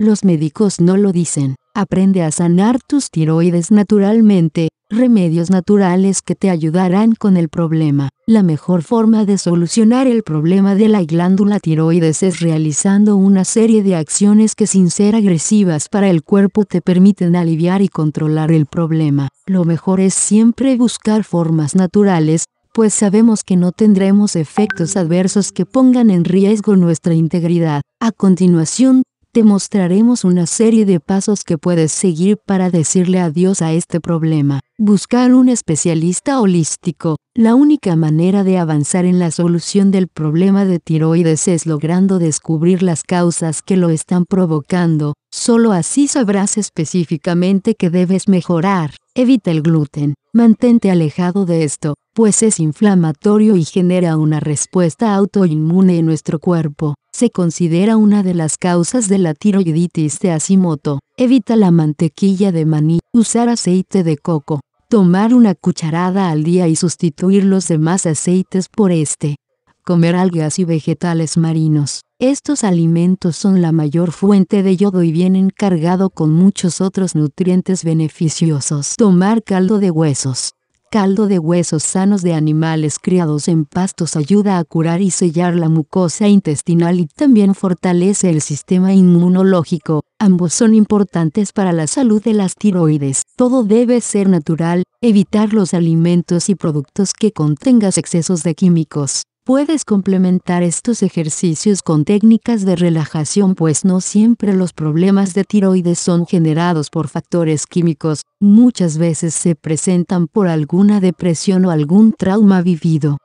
Los médicos no lo dicen. Aprende a sanar tus tiroides naturalmente, remedios naturales que te ayudarán con el problema. La mejor forma de solucionar el problema de la glándula tiroides es realizando una serie de acciones que sin ser agresivas para el cuerpo te permiten aliviar y controlar el problema. Lo mejor es siempre buscar formas naturales, pues sabemos que no tendremos efectos adversos que pongan en riesgo nuestra integridad. A continuación, te mostraremos una serie de pasos que puedes seguir para decirle adiós a este problema. Buscar un especialista holístico. La única manera de avanzar en la solución del problema de tiroides es logrando descubrir las causas que lo están provocando. Solo así sabrás específicamente que debes mejorar. Evita el gluten. Mantente alejado de esto, pues es inflamatorio y genera una respuesta autoinmune en nuestro cuerpo se considera una de las causas de la tiroiditis de Hashimoto. Evita la mantequilla de maní, usar aceite de coco, tomar una cucharada al día y sustituir los demás aceites por este. Comer algas y vegetales marinos. Estos alimentos son la mayor fuente de yodo y vienen cargado con muchos otros nutrientes beneficiosos. Tomar caldo de huesos. Caldo de huesos sanos de animales criados en pastos ayuda a curar y sellar la mucosa intestinal y también fortalece el sistema inmunológico. Ambos son importantes para la salud de las tiroides. Todo debe ser natural, evitar los alimentos y productos que contengas excesos de químicos. Puedes complementar estos ejercicios con técnicas de relajación pues no siempre los problemas de tiroides son generados por factores químicos, muchas veces se presentan por alguna depresión o algún trauma vivido.